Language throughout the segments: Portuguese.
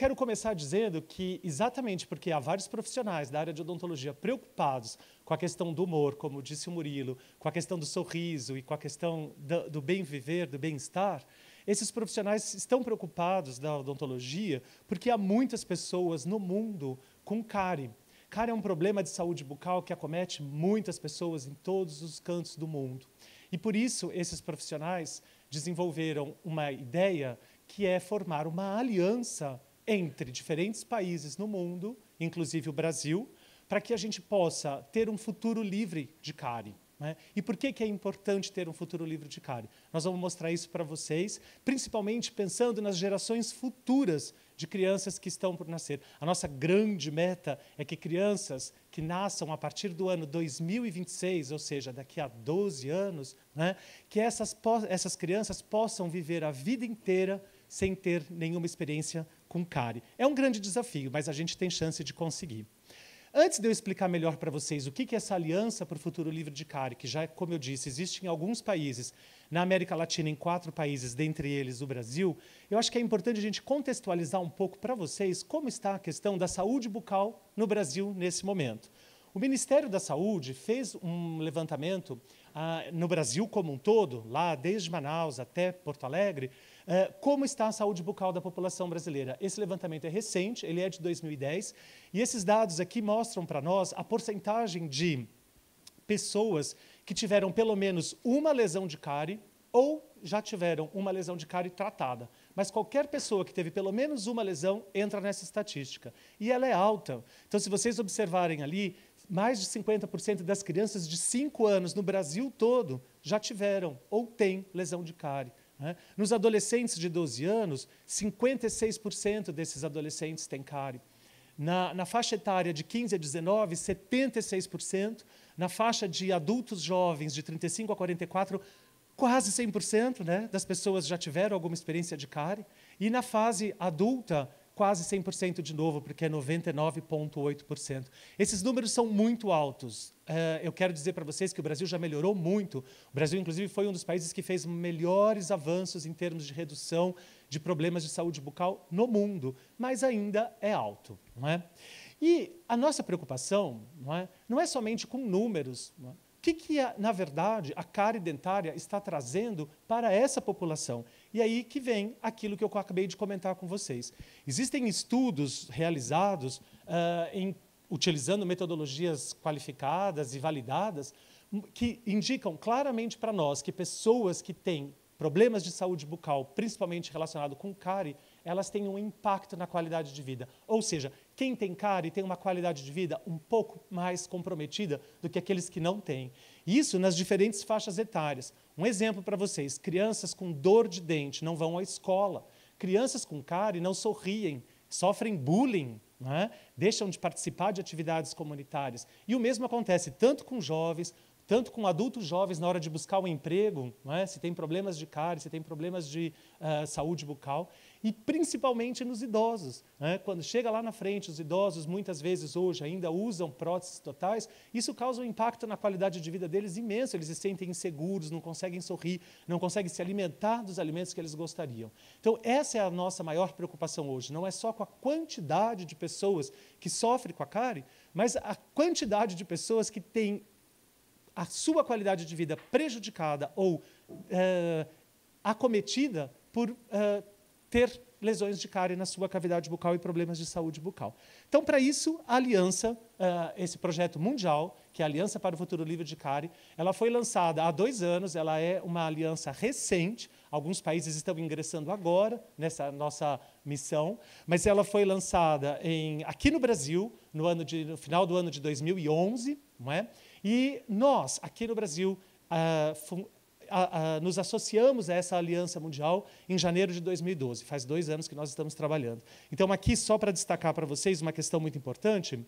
quero começar dizendo que, exatamente porque há vários profissionais da área de odontologia preocupados com a questão do humor, como disse o Murilo, com a questão do sorriso e com a questão do bem viver, do bem-estar, esses profissionais estão preocupados da odontologia porque há muitas pessoas no mundo com cárie. Cárie é um problema de saúde bucal que acomete muitas pessoas em todos os cantos do mundo. E por isso esses profissionais desenvolveram uma ideia que é formar uma aliança entre diferentes países no mundo, inclusive o Brasil, para que a gente possa ter um futuro livre de cárie. Né? E por que, que é importante ter um futuro livre de cárie? Nós vamos mostrar isso para vocês, principalmente pensando nas gerações futuras de crianças que estão por nascer. A nossa grande meta é que crianças que nasçam a partir do ano 2026, ou seja, daqui a 12 anos, né, que essas, essas crianças possam viver a vida inteira sem ter nenhuma experiência com cari É um grande desafio, mas a gente tem chance de conseguir. Antes de eu explicar melhor para vocês o que é essa aliança para o futuro livre de cari que já, é, como eu disse, existe em alguns países, na América Latina, em quatro países, dentre eles o Brasil, eu acho que é importante a gente contextualizar um pouco para vocês como está a questão da saúde bucal no Brasil nesse momento. O Ministério da Saúde fez um levantamento ah, no Brasil como um todo, lá desde Manaus até Porto Alegre, é, como está a saúde bucal da população brasileira. Esse levantamento é recente, ele é de 2010, e esses dados aqui mostram para nós a porcentagem de pessoas que tiveram pelo menos uma lesão de cárie ou já tiveram uma lesão de cárie tratada. Mas qualquer pessoa que teve pelo menos uma lesão entra nessa estatística. E ela é alta. Então, se vocês observarem ali, mais de 50% das crianças de 5 anos no Brasil todo já tiveram ou têm lesão de cárie. Né? Nos adolescentes de 12 anos, 56% desses adolescentes têm cárie. Na, na, faixa etária de 15 a 19, 76%. Na faixa de adultos jovens, de 35 a 44, quase 100% né, das pessoas já tiveram alguma experiência de cárie. E na fase adulta, quase 100% de novo, porque é 99,8%. Esses números são muito altos. Eh, eu quero dizer para vocês que o Brasil já melhorou muito. O Brasil, inclusive, foi um dos países que fez melhores avanços em termos de redução de problemas de saúde bucal no mundo, mas ainda é alto, não é? E a nossa preocupação não é, não é somente com números. É? O que, que, na verdade, a cárie dentária está trazendo para essa população? E aí que vem aquilo que eu acabei de comentar com vocês. Existem estudos realizados uh, em, utilizando metodologias qualificadas e validadas hum, que indicam claramente para nós que pessoas que têm problemas de saúde bucal, principalmente relacionado com cárie, elas têm um impacto na qualidade de vida. Ou seja, quem tem cárie tem uma qualidade de vida um pouco mais comprometida do que aqueles que não têm. Isso nas diferentes faixas etárias. Um exemplo para vocês: crianças com dor de dente não vão à escola, crianças com cárie não sorriem, sofrem bullying. Né? deixam de participar de atividades comunitárias. E o mesmo acontece tanto com jovens tanto com adultos jovens na hora de buscar um emprego, é? se tem problemas de cárie, se tem problemas de uh, saúde bucal, e principalmente nos idosos. É? Quando chega lá na frente, os idosos muitas vezes hoje ainda usam próteses totais, isso causa um impacto na qualidade de vida deles imenso, eles se sentem inseguros, não conseguem sorrir, não conseguem se alimentar dos alimentos que eles gostariam. Então, essa é a nossa maior preocupação hoje, não é só com a quantidade de pessoas que sofrem com a cárie, mas a quantidade de pessoas que têm a sua qualidade de vida prejudicada ou eh, acometida por eh, ter lesões de cárie na sua cavidade bucal e problemas de saúde bucal. Então, para isso, a aliança, eh, esse projeto mundial, que é a Aliança para o Futuro Livre de Cárie, ela foi lançada há dois anos, ela é uma aliança recente, alguns países estão ingressando agora nessa nossa missão, mas ela foi lançada em, aqui no Brasil, no, ano de, no final do ano de 2011, não é? E nós, aqui no Brasil, ah, ah, ah, nos associamos a essa aliança mundial em janeiro de 2012. Faz dois anos que nós estamos trabalhando. Então, aqui, só para destacar para vocês uma questão muito importante.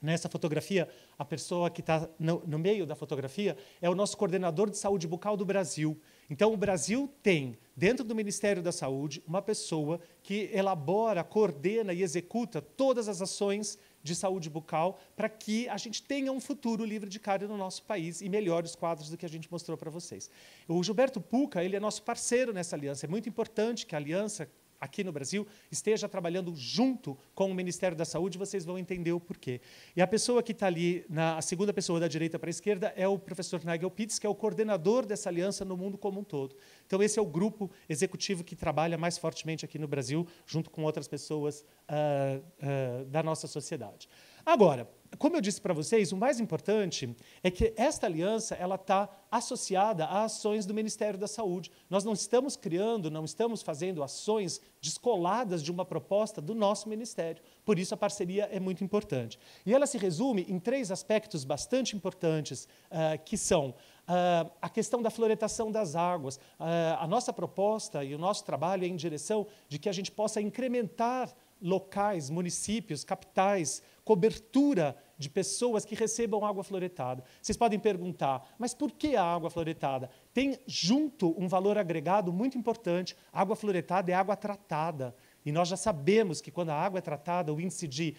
Nessa fotografia, a pessoa que está no, no, meio da fotografia é o nosso coordenador de saúde bucal do Brasil. Então, o Brasil tem, dentro do Ministério da Saúde, uma pessoa que elabora, coordena e executa todas as ações de saúde bucal para que a gente tenha um futuro livre de cárie no nosso país e melhore os quadros do que a gente mostrou para vocês. O Gilberto Puca, ele é nosso parceiro nessa aliança. É muito importante que a aliança aqui no Brasil esteja trabalhando junto com o Ministério da Saúde, vocês vão entender o porquê. E a pessoa que está ali, na, a segunda pessoa da direita para a esquerda, é o professor Nigel Pitts, que é o coordenador dessa aliança no mundo como um todo. Então, esse é o grupo executivo que trabalha mais fortemente aqui no Brasil, junto com outras pessoas uh, uh, da nossa sociedade. Agora, como eu disse para vocês, o mais importante é que esta aliança ela está associada a ações do Ministério da Saúde. Nós não estamos criando, não estamos fazendo ações descoladas de uma proposta do nosso ministério. Por isso a parceria é muito importante. E ela se resume em três aspectos bastante importantes, uh, que são Uh, a questão da floretação das águas. Uh, a nossa proposta e o nosso trabalho é em direção de que a gente possa incrementar locais, municípios, capitais, cobertura de pessoas que recebam água floretada. Vocês podem perguntar, mas por que a água floretada? Tem junto um valor agregado muito importante. A água floretada é água tratada. E nós já sabemos que quando a água é tratada, o índice de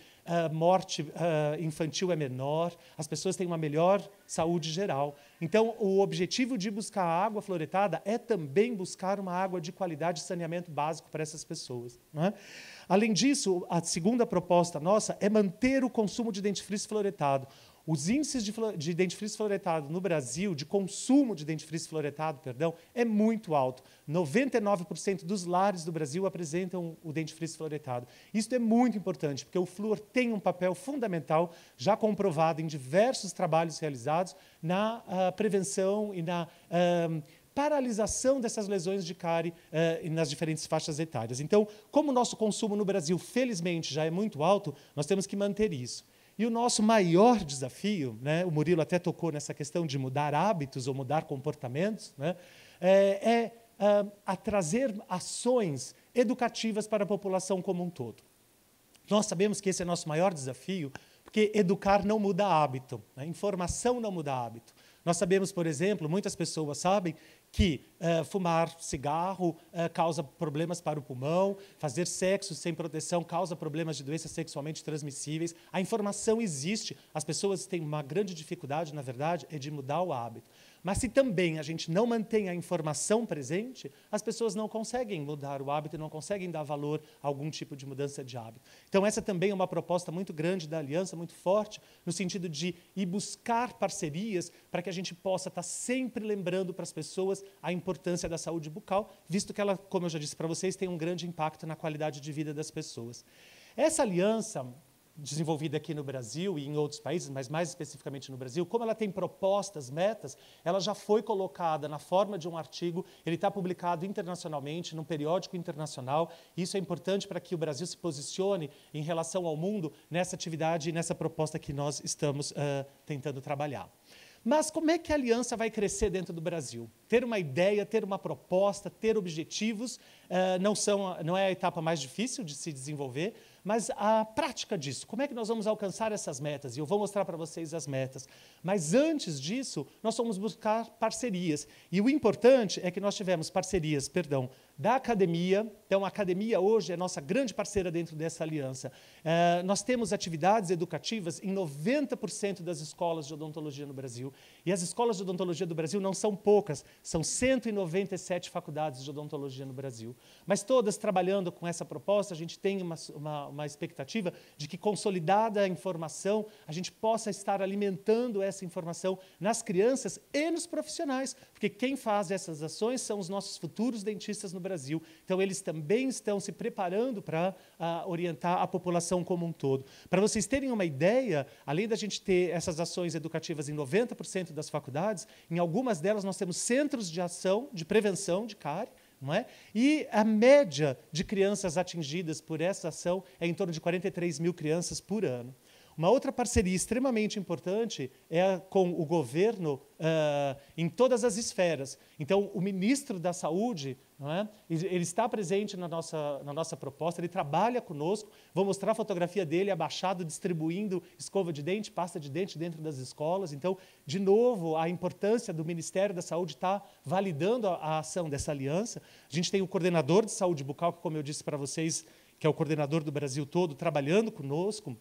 uh, morte uh, infantil é menor, as pessoas têm uma melhor saúde geral. Então, o objetivo de buscar água floretada é também buscar uma água de qualidade e saneamento básico para essas pessoas. É? Além disso, a segunda proposta nossa é manter o consumo de dentifrício floretado. Os índices de, de dentifrício floretado no Brasil, de consumo de dentifrício fluoretado, perdão, é muito alto. 99% dos lares do Brasil apresentam o dentifrício floretado. Isso é muito importante, porque o flúor tem um papel fundamental, já comprovado em diversos trabalhos realizados, na uh, prevenção e na uh, paralisação dessas lesões de cárie uh, nas diferentes faixas etárias. Então, como o nosso consumo no Brasil, felizmente, já é muito alto, nós temos que manter isso. E o nosso maior desafio, né, o Murilo até tocou nessa questão de mudar hábitos ou mudar comportamentos, né, é, é ah, a trazer ações educativas para a população como um todo. Nós sabemos que esse é nosso maior desafio, porque educar não muda hábito, né? informação não muda hábito. Nós sabemos, por exemplo, muitas pessoas sabem que eh, fumar cigarro uh, causa problemas para o pulmão, fazer sexo sem proteção causa problemas de doenças sexualmente transmissíveis. A informação existe, as pessoas têm uma grande dificuldade, na verdade, é de mudar o hábito. Mas se também a gente não mantém a informação presente, as pessoas não conseguem mudar o hábito, não conseguem dar valor a algum tipo de mudança de hábito. Então, essa também é uma proposta muito grande da aliança, muito forte, no sentido de ir buscar parcerias para que a gente possa estar tá sempre lembrando para as pessoas a importância importância da saúde bucal, visto que ela, como eu já disse para vocês, tem um grande impacto na qualidade de vida das pessoas. Essa aliança desenvolvida aqui no Brasil e em outros países, mas mais especificamente no Brasil, como ela tem propostas, metas, ela já foi colocada na forma de um artigo, ele está publicado internacionalmente, num periódico internacional. Isso é importante para que o Brasil se posicione em relação ao mundo nessa atividade e nessa proposta que nós estamos uh, tentando trabalhar. Mas como é que a aliança vai crescer dentro do Brasil? Ter uma ideia, ter uma proposta, ter objetivos, eh, não, são, não é a etapa mais difícil de se desenvolver, mas a prática disso, como é que nós vamos alcançar essas metas? E eu vou mostrar para vocês as metas. Mas antes disso, nós vamos buscar parcerias. E o importante é que nós tivemos parcerias, perdão, da academia. Então, a academia hoje é nossa grande parceira dentro dessa aliança. É, nós temos atividades educativas em 90% das escolas de odontologia no Brasil. E as escolas de odontologia do Brasil não são poucas, são 197 faculdades de odontologia no Brasil. Mas todas trabalhando com essa proposta, a gente tem uma, uma, uma expectativa de que, consolidada a informação, a gente possa estar alimentando essa informação nas crianças e nos profissionais. Porque quem faz essas ações são os nossos futuros dentistas no Brasil. Brasil. Então, eles também estão se preparando para uh, orientar a população como um todo. Para vocês terem uma ideia, além da gente ter essas ações educativas em 90% das faculdades, em algumas delas nós temos centros de ação de prevenção de cárie. É? E a média de crianças atingidas por essa ação é em torno de 43 mil crianças por ano. Uma outra parceria extremamente importante é com o governo uh, em todas as esferas. Então, o ministro da Saúde não é? Ele está presente na nossa, na nossa proposta, ele trabalha conosco. Vou mostrar a fotografia dele abaixado, distribuindo escova de dente, pasta de dente dentro das escolas. Então, de novo, a importância do Ministério da Saúde está validando a, a ação dessa aliança. A gente tem o coordenador de saúde bucal, que, como eu disse para vocês, que é o coordenador do Brasil todo, trabalhando conosco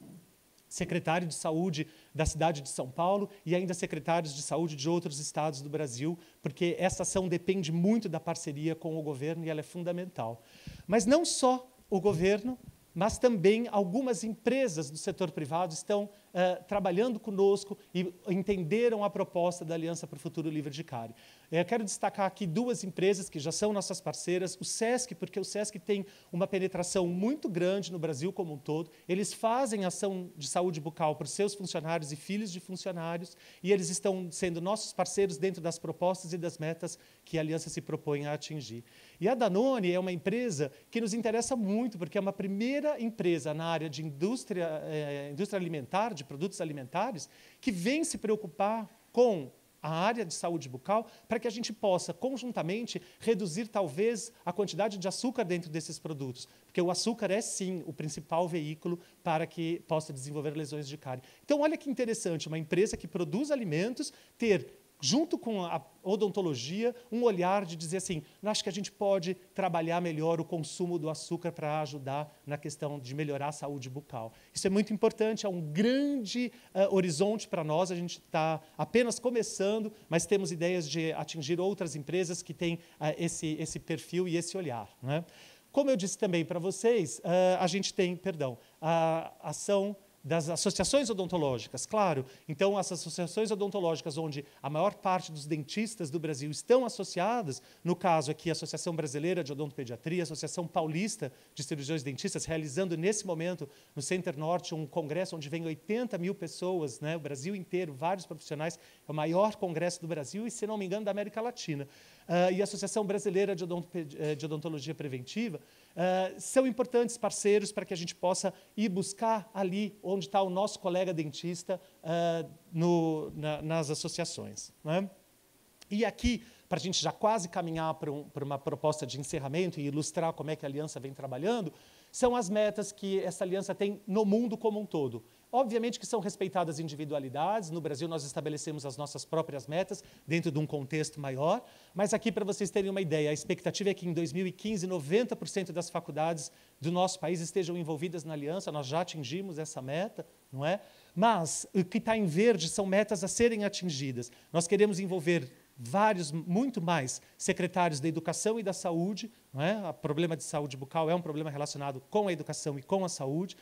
secretário de saúde da cidade de São Paulo e ainda secretários de saúde de outros estados do Brasil, porque essa ação depende muito da parceria com o governo e ela é fundamental. Mas não só o governo, mas também algumas empresas do setor privado estão eh, trabalhando conosco e entenderam a proposta da Aliança para o Futuro Livre de Cárie. Eu eh, quero destacar aqui duas empresas que já são nossas parceiras, o SESC, porque o SESC tem uma penetração muito grande no Brasil como um todo. Eles fazem ação de saúde bucal para seus funcionários e filhos de funcionários, e eles estão sendo nossos parceiros dentro das propostas e das metas que a Aliança se propõe a atingir. E a Danone é uma empresa que nos interessa muito, porque é uma primeira empresa na área de indústria, eh, indústria alimentar, de produtos alimentares, que vem se preocupar com a área de saúde bucal para que a gente possa conjuntamente reduzir talvez a quantidade de açúcar dentro desses produtos, porque o açúcar é sim o principal veículo para que possa desenvolver lesões de cárie. Então olha que interessante uma empresa que produz alimentos ter junto com a odontologia, um olhar de dizer assim: acho que a gente pode trabalhar melhor o consumo do açúcar para ajudar na questão de melhorar a saúde bucal. Isso é muito importante, é um grande uh, horizonte para nós. A gente está apenas começando, mas temos ideias de atingir outras empresas que têm uh, esse, esse perfil e esse olhar. Né? Como eu disse também para vocês, uh, a gente tem, perdão, a ação das associações odontológicas, claro. Então, as associações odontológicas, onde a maior parte dos dentistas do Brasil estão associadas, no caso aqui, a Associação Brasileira de Odontopediatria, a Associação Paulista de Cirurgiões Dentistas, realizando nesse momento no Center Norte um congresso onde vem 80 mil pessoas, né, o Brasil inteiro, vários profissionais, é o maior congresso do Brasil e, se não me engano, da América Latina uh, e a Associação Brasileira de, Odont eh, de Odontologia Preventiva uh, são importantes parceiros para que a gente possa ir buscar ali onde está o nosso colega dentista uh, no, na, nas associações. Né? E aqui, para a gente já quase caminhar para um, uma proposta de encerramento e ilustrar como é que a aliança vem trabalhando, são as metas que essa aliança tem no mundo como um todo. Obviamente que são respeitadas individualidades. No Brasil, nós estabelecemos as nossas próprias metas dentro de um contexto maior. Mas aqui, para vocês terem uma ideia, a expectativa é que em 2015, 90% das faculdades do nosso país estejam envolvidas na aliança. Nós já atingimos essa meta, não é? Mas o que está em verde são metas a serem atingidas. Nós queremos envolver vários, muito mais, secretários da educação e da saúde. Não é? O problema de saúde bucal é um problema relacionado com a educação e com a saúde.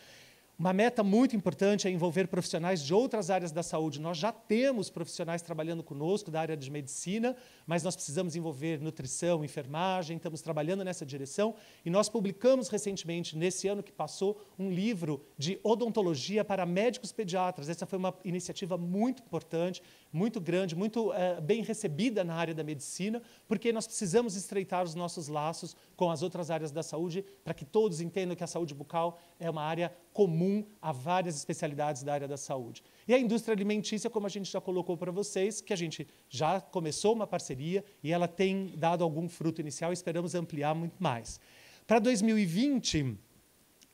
Uma meta muito importante é envolver profissionais de outras áreas da saúde. Nós já temos profissionais trabalhando conosco da área de medicina, mas nós precisamos envolver nutrição, enfermagem, estamos trabalhando nessa direção. E nós publicamos recentemente, nesse ano que passou, um livro de odontologia para médicos pediatras. Essa foi uma iniciativa muito importante muito grande, muito é, bem recebida na área da medicina, porque nós precisamos estreitar os nossos laços com as outras áreas da saúde, para que todos entendam que a saúde bucal é uma área comum a várias especialidades da área da saúde. E a indústria alimentícia, como a gente já colocou para vocês, que a gente já começou uma parceria e ela tem dado algum fruto inicial, esperamos ampliar muito mais. Para 2020,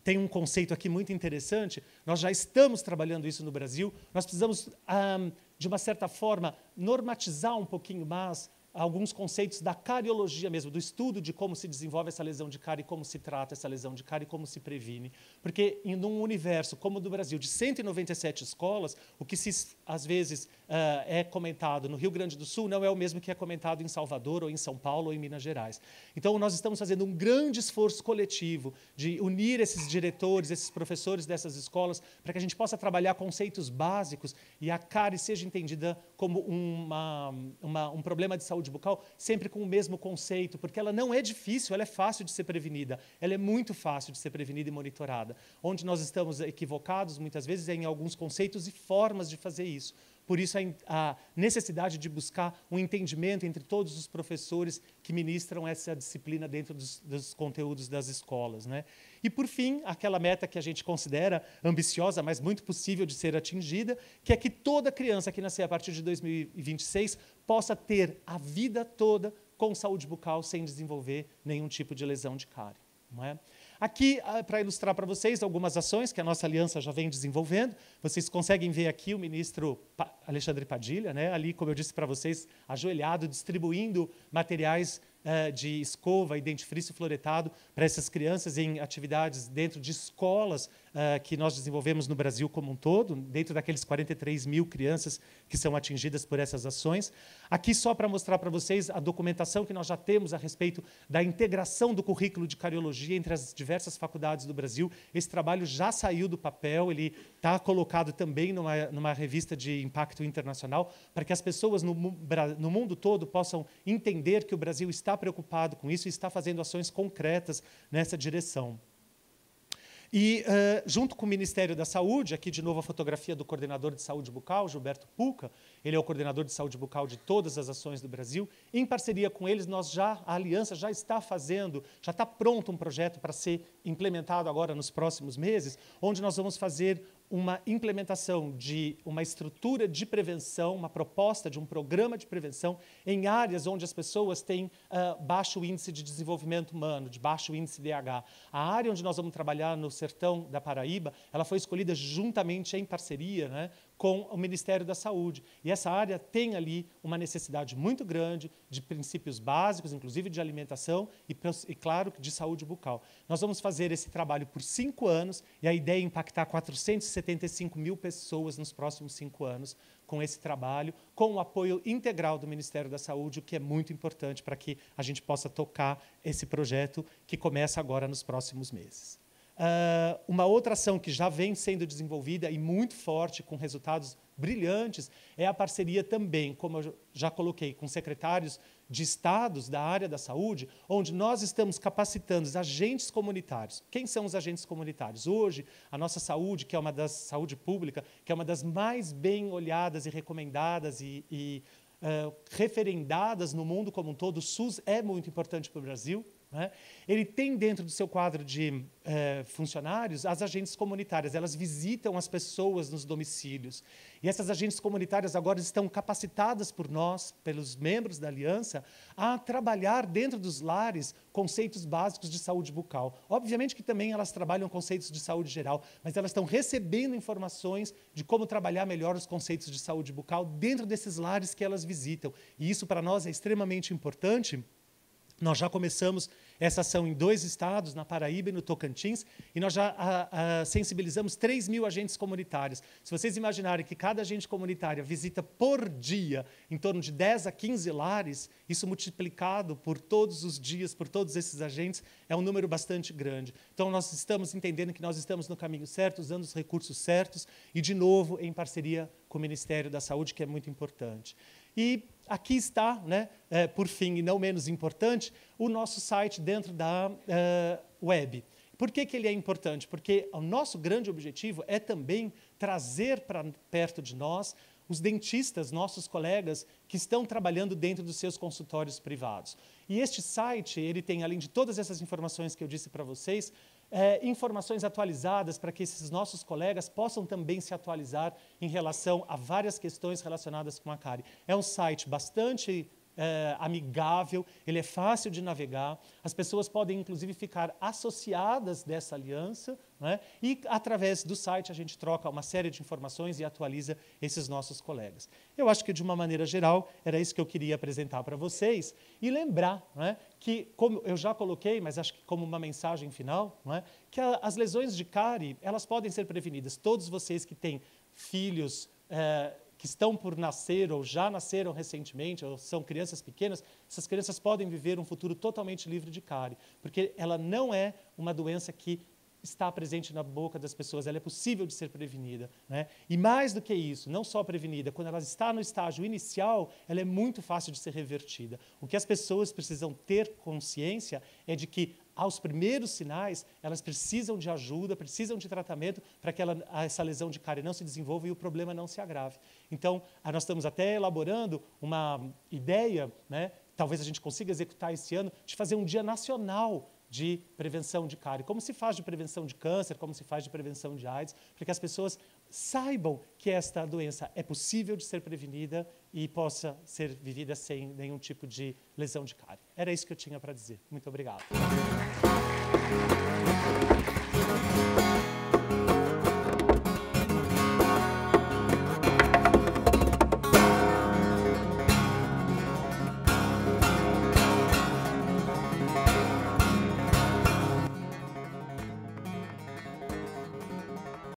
tem um conceito aqui muito interessante. Nós já estamos trabalhando isso no Brasil. Nós precisamos um, de uma certa forma, normatizar um pouquinho mais alguns conceitos da cariologia mesmo, do estudo de como se desenvolve essa lesão de cara e como se trata essa lesão de cara e como se previne. Porque em um universo como o do Brasil, de 197 escolas, o que se, às vezes eh, é comentado no Rio Grande do Sul não é o mesmo que é comentado em Salvador ou em São Paulo ou em Minas Gerais. Então nós estamos fazendo um grande esforço coletivo de unir esses diretores, esses professores dessas escolas, para que a gente possa trabalhar conceitos básicos e a CARE seja entendida como uma, uma, um problema de saúde saúde bucal sempre com o mesmo conceito, porque ela não é difícil, ela é fácil de ser prevenida, ela é muito fácil de ser prevenida e monitorada. Onde nós estamos equivocados, muitas vezes, é em alguns conceitos e formas de fazer isso. Por isso, a, necessidade de buscar um entendimento entre todos os professores que ministram essa disciplina dentro dos, dos, conteúdos das escolas. Né? E, por fim, aquela meta que a gente considera ambiciosa, mas muito possível de ser atingida, que é que toda criança que nascer a partir de 2026 possa ter a vida toda com saúde bucal sem desenvolver nenhum tipo de lesão de cárie. Não é? Aqui, ah, para ilustrar para vocês algumas ações que a nossa aliança já vem desenvolvendo, vocês conseguem ver aqui o ministro Alexandre Padilha, né? ali, como eu disse para vocês, ajoelhado, distribuindo materiais uh, de escova e dentifrício floretado para essas crianças em atividades dentro de escolas uh, que nós desenvolvemos no Brasil como um todo, dentro daqueles 43 mil crianças que são atingidas por essas ações. Aqui, só para mostrar para vocês a documentação que nós já temos a respeito da integração do currículo de cardiologia entre as diversas faculdades do Brasil. Esse trabalho já saiu do papel, ele está colocado também numa, numa revista de impacto internacional, para que as pessoas no, no mundo todo possam entender que o Brasil está preocupado com isso e está fazendo ações concretas nessa direção. E, uh, junto com o Ministério da Saúde, aqui de novo a fotografia do coordenador de saúde bucal, Gilberto Puca, ele é o coordenador de saúde bucal de todas as ações do Brasil. Em parceria com eles, nós já a aliança já está fazendo, já está pronto um projeto para ser implementado agora nos próximos meses, onde nós vamos fazer uma implementação de uma estrutura de prevenção, uma proposta de um programa de prevenção em áreas onde as pessoas têm uh, baixo índice de desenvolvimento humano, de baixo índice DH. A área onde nós vamos trabalhar no sertão da Paraíba, ela foi escolhida juntamente em parceria né, com o Ministério da Saúde. E essa área tem ali uma necessidade muito grande de princípios básicos, inclusive de alimentação e, e claro, de saúde bucal. Nós vamos fazer esse trabalho por cinco anos e a ideia é impactar 475 mil pessoas nos próximos cinco anos com esse trabalho, com o apoio integral do Ministério da Saúde, o que é muito importante para que a gente possa tocar esse projeto que começa agora nos próximos meses. Uh, uma outra ação que já vem sendo desenvolvida e muito forte, com resultados brilhantes, é a parceria também, como eu já coloquei, com secretários de estados da área da saúde, onde nós estamos capacitando os agentes comunitários. Quem são os agentes comunitários? Hoje, a nossa saúde, que é uma das saúde pública, que é uma das mais bem olhadas e recomendadas e, e uh, referendadas no mundo como um todo, o SUS é muito importante para o Brasil, né? Ele tem dentro do seu quadro de eh, funcionários as agentes comunitárias, elas visitam as pessoas nos domicílios. E essas agentes comunitárias agora estão capacitadas por nós, pelos membros da aliança, a trabalhar dentro dos lares conceitos básicos de saúde bucal. Obviamente que também elas trabalham conceitos de saúde geral, mas elas estão recebendo informações de como trabalhar melhor os conceitos de saúde bucal dentro desses lares que elas visitam. E isso para nós é extremamente importante nós já começamos essa ação em dois estados, na Paraíba e no Tocantins, e nós já a, ah, a, ah, sensibilizamos 3 mil agentes comunitários. Se vocês imaginarem que cada agente comunitário visita por dia em torno de 10 a 15 lares, isso multiplicado por todos os dias, por todos esses agentes, é um número bastante grande. Então, nós estamos entendendo que nós estamos no caminho certo, usando os recursos certos e, de novo, em parceria com o Ministério da Saúde, que é muito importante. E aqui está, né, é, por fim, e não menos importante, o nosso site dentro da uh, web. Por que, que ele é importante? Porque o nosso grande objetivo é também trazer para perto de nós os dentistas, nossos colegas, que estão trabalhando dentro dos seus consultórios privados. E este site, ele tem, além de todas essas informações que eu disse para vocês, é, informações atualizadas para que esses nossos colegas possam também se atualizar em relação a várias questões relacionadas com a CARI. É um site bastante é, amigável, ele é fácil de navegar. As pessoas podem, inclusive, ficar associadas dessa aliança, né? e através do site a gente troca uma série de informações e atualiza esses nossos colegas. Eu acho que, de uma maneira geral, era isso que eu queria apresentar para vocês e lembrar né, que, como eu já coloquei, mas acho que como uma mensagem final, né, que a, as lesões de cárie elas podem ser prevenidas. Todos vocês que têm filhos. É, que estão por nascer ou já nasceram recentemente, ou são crianças pequenas, essas crianças podem viver um futuro totalmente livre de cárie, porque ela não é uma doença que está presente na boca das pessoas, ela é possível de ser prevenida. Né? E mais do que isso, não só prevenida, quando ela está no estágio inicial, ela é muito fácil de ser revertida. O que as pessoas precisam ter consciência é de que aos primeiros sinais, elas precisam de ajuda, precisam de tratamento para que ela, essa lesão de cárie não se desenvolva e o problema não se agrave. Então, nós estamos até elaborando uma ideia, né, talvez a gente consiga executar esse ano, de fazer um dia nacional de prevenção de cárie. Como se faz de prevenção de câncer, como se faz de prevenção de AIDS, para que as pessoas saibam que esta doença é possível de ser prevenida e possa ser vivida sem nenhum tipo de lesão de cárie. Era isso que eu tinha para dizer. Muito obrigado.